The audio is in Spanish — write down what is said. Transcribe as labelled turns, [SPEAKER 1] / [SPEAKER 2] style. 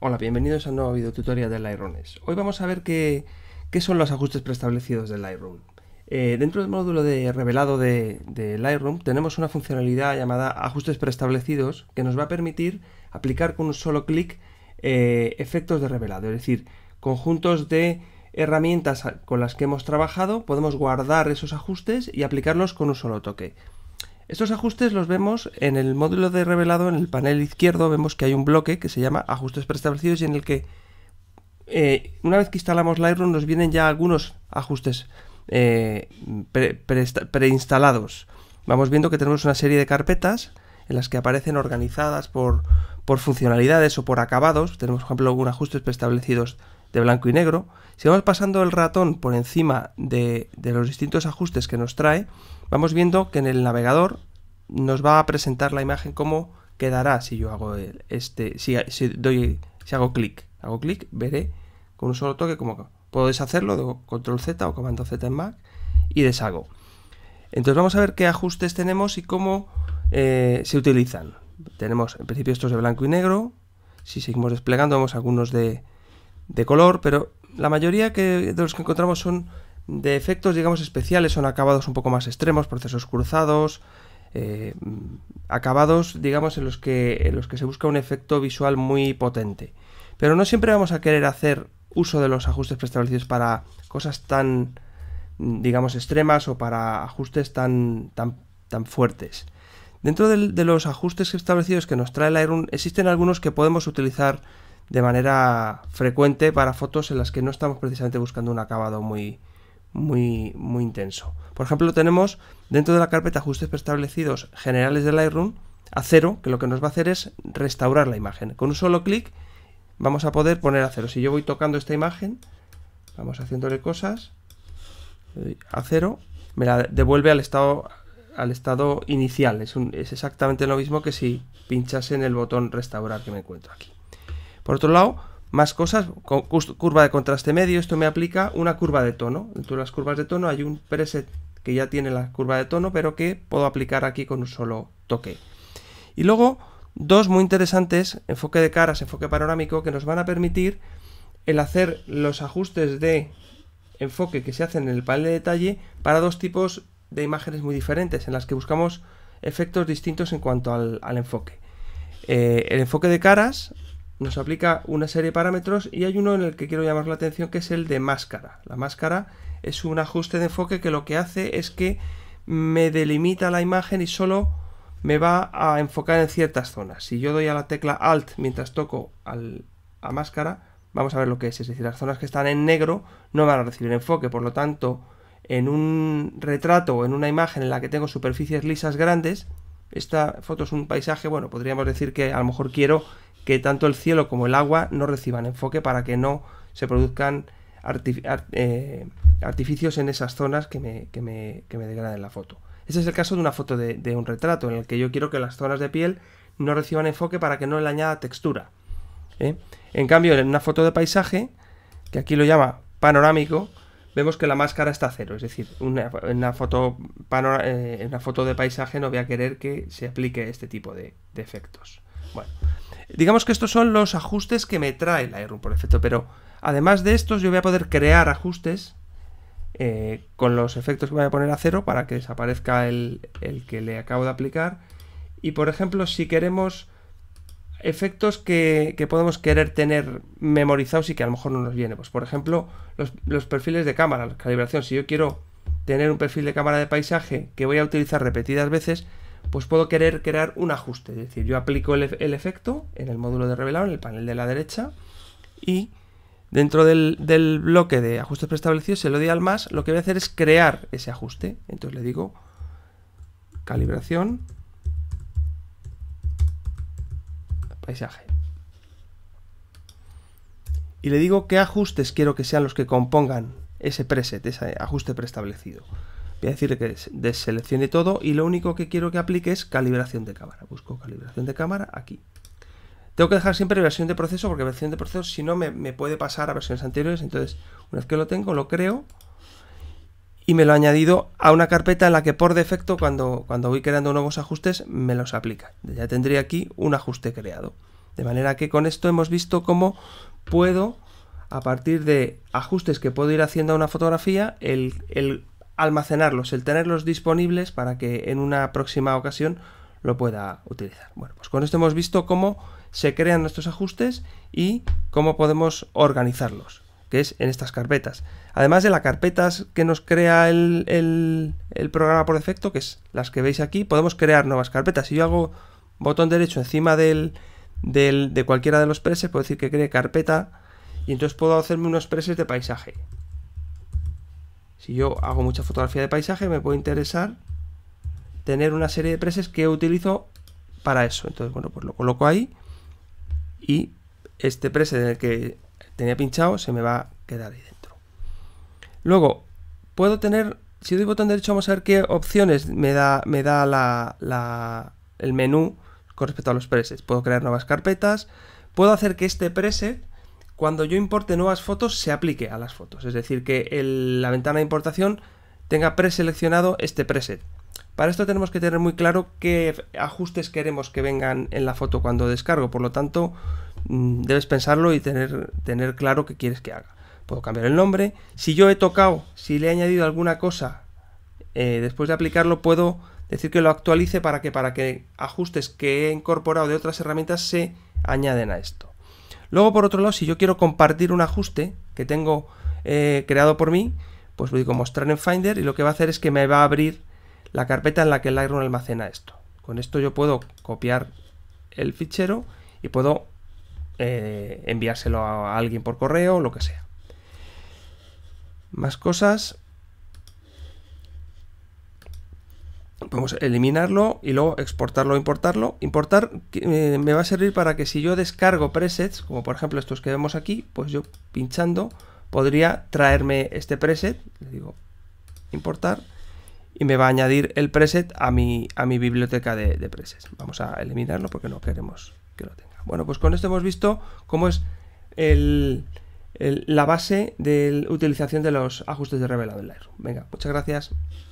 [SPEAKER 1] Hola, bienvenidos a un nuevo video tutorial de Lightrooms. Hoy vamos a ver qué, son los ajustes preestablecidos de Lightroom. Eh, dentro del módulo de revelado de, Lightroom tenemos una funcionalidad llamada ajustes preestablecidos que nos va a permitir aplicar con un solo clic eh, efectos de revelado, es decir, conjuntos de herramientas con las que hemos trabajado, podemos guardar esos ajustes y aplicarlos con un solo toque. Estos ajustes los vemos en el módulo de revelado, en el panel izquierdo, vemos que hay un bloque que se llama ajustes preestablecidos y en el que eh, una vez que instalamos Lightroom nos vienen ya algunos ajustes eh, preinstalados. Vamos viendo que tenemos una serie de carpetas en las que aparecen organizadas por, por funcionalidades o por acabados. Tenemos, por ejemplo, un ajustes preestablecidos de blanco y negro, si vamos pasando el ratón por encima de, los distintos ajustes que nos trae, vamos viendo que en el navegador nos va a presentar la imagen como quedará si yo hago este, si, doy, si hago clic, hago clic, veré con un solo toque como puedo deshacerlo, de control Z o comando Z en Mac y deshago. Entonces vamos a ver qué ajustes tenemos y cómo eh, se utilizan. Tenemos en principio estos de blanco y negro. Si seguimos desplegando vemos algunos de, de color, pero la mayoría de los que encontramos son de efectos, digamos, especiales, son acabados un poco más extremos, procesos cruzados, eh, acabados, digamos, en los, que, los que se busca un efecto visual muy potente. Pero no siempre vamos a querer hacer uso de los ajustes preestablecidos para cosas tan, digamos, extremas o para ajustes tan, tan, tan fuertes. Dentro de, los ajustes establecidos que nos trae Lightroom, existen algunos que podemos utilizar de manera frecuente para fotos en las que no estamos precisamente buscando un acabado muy, muy, muy intenso. Por ejemplo, tenemos dentro de la carpeta ajustes preestablecidos generales de Lightroom a cero, que lo que nos va a hacer es restaurar la imagen. Con un solo clic vamos a poder poner a cero. Si yo voy tocando esta imagen, vamos haciéndole cosas a cero, me la devuelve al estado al estado inicial. Es, es exactamente lo mismo que si pinchase en el botón restaurar que me encuentro aquí. Por otro lado, más cosas, curva de contraste medio, esto me aplica una curva de tono. Dentro de las curvas de tono hay un preset que ya tiene la curva de tono, pero que puedo aplicar aquí con un solo toque. Y luego, dos muy interesantes, enfoque de caras, enfoque panorámico, que nos van a permitir el hacer los ajustes de enfoque que se hacen en el panel de detalle para dos tipos de imágenes muy diferentes, en las que buscamos efectos distintos en cuanto al, enfoque. Eh, el enfoque de caras nos aplica una serie de parámetros y hay uno en el que quiero llamar la atención que es el de máscara. La máscara es un ajuste de enfoque que lo que hace es que me delimita la imagen y solo me va a enfocar en ciertas zonas. Si yo doy a la tecla Alt mientras toco al, a máscara, vamos a ver lo que es. Es decir, las zonas que están en negro no van a recibir enfoque. Por lo tanto, en un retrato o en una imagen en la que tengo superficies lisas grandes, esta foto es un paisaje, bueno, podríamos decir que a lo mejor quiero que tanto el cielo como el agua no reciban enfoque para que no se produzcan eh, artificios en esas zonas que me, que, me, degraden la foto. Ese es el caso de una foto de, un retrato en el que yo quiero que las zonas de piel no reciban enfoque para que no le añada textura. ¿eh? En cambio, en una foto de paisaje, que aquí lo llama panorámico, vemos que la máscara está a cero. Es decir, en una foto eh, una foto de paisaje no voy a querer que se aplique este tipo de, efectos. Bueno. Digamos que estos son los ajustes que me trae Lightroom por efecto, pero además de estos yo voy a poder crear ajustes eh, con los efectos que voy a poner a cero para que desaparezca el, que le acabo de aplicar. Y por ejemplo, si queremos efectos que, podemos querer tener memorizados y que a lo mejor no nos viene. Pues por ejemplo, los, los, perfiles de cámara, la calibración. Si yo quiero tener un perfil de cámara de paisaje que voy a utilizar repetidas veces, pues puedo querer crear un ajuste. Es decir, yo aplico el, efecto en el módulo de revelado, en el panel de la derecha, y dentro del, del, bloque de ajustes preestablecidos, se lo doy al más, lo que voy a hacer es crear ese ajuste. Entonces le digo calibración paisaje. Y le digo qué ajustes quiero que sean los que compongan ese preset, ese ajuste preestablecido voy a decirle que deseleccione todo y lo único que quiero que aplique es calibración de cámara. Busco calibración de cámara aquí. Tengo que dejar siempre versión de proceso porque versión de proceso si no me, puede pasar a versiones anteriores. Entonces, una vez que lo tengo, lo creo y me lo he añadido a una carpeta en la que por defecto cuando, cuando voy creando nuevos ajustes me los aplica. Ya tendría aquí un ajuste creado. De manera que con esto hemos visto cómo puedo, a partir de ajustes que puedo ir haciendo a una fotografía, el almacenarlos, el tenerlos disponibles para que en una próxima ocasión lo pueda utilizar. Bueno, pues con esto hemos visto cómo se crean nuestros ajustes y cómo podemos organizarlos, que es en estas carpetas. Además de las carpetas que nos crea el, el, programa por defecto, que es las que veis aquí, podemos crear nuevas carpetas. Si yo hago botón derecho encima del, de cualquiera de los presets, puedo decir que cree carpeta y entonces puedo hacerme unos presets de paisaje. Si yo hago mucha fotografía de paisaje, me puede interesar tener una serie de presets que utilizo para eso. Entonces, bueno, pues lo coloco ahí y este preset en el que tenía pinchado se me va a quedar ahí dentro. Luego, puedo tener, si doy botón derecho, vamos a ver qué opciones me da, me da el menú con respecto a los presets. Puedo crear nuevas carpetas, puedo hacer que este preset cuando yo importe nuevas fotos se aplique a las fotos. Es decir, que la ventana de importación tenga preseleccionado este preset. Para esto tenemos que tener muy claro qué ajustes queremos que vengan en la foto cuando descargo, por lo tanto mm, debes pensarlo y tener, claro qué quieres que haga. Puedo cambiar el nombre, si yo he tocado, si le he añadido alguna cosa eh, después de aplicarlo puedo decir que lo actualice para que, para que ajustes que he incorporado de otras herramientas se añaden a esto. Luego, por otro lado, si yo quiero compartir un ajuste que tengo eh, creado por mí, pues lo digo mostrar en Finder y lo que va a hacer es que me va a abrir la carpeta en la que Lightroom almacena esto. Con esto yo puedo copiar el fichero y puedo eh, enviárselo a alguien por correo o lo que sea. Más cosas. Podemos eliminarlo y luego exportarlo o importarlo. Importar eh, me va a servir para que si yo descargo presets, como por ejemplo estos que vemos aquí, pues yo pinchando podría traerme este preset, le digo importar, y me va a añadir el preset a mi, a mi biblioteca de, presets. Vamos a eliminarlo porque no queremos que lo tenga. Bueno, pues con esto hemos visto cómo es la base de utilización de los ajustes de revelado en Lightroom. Venga, muchas gracias.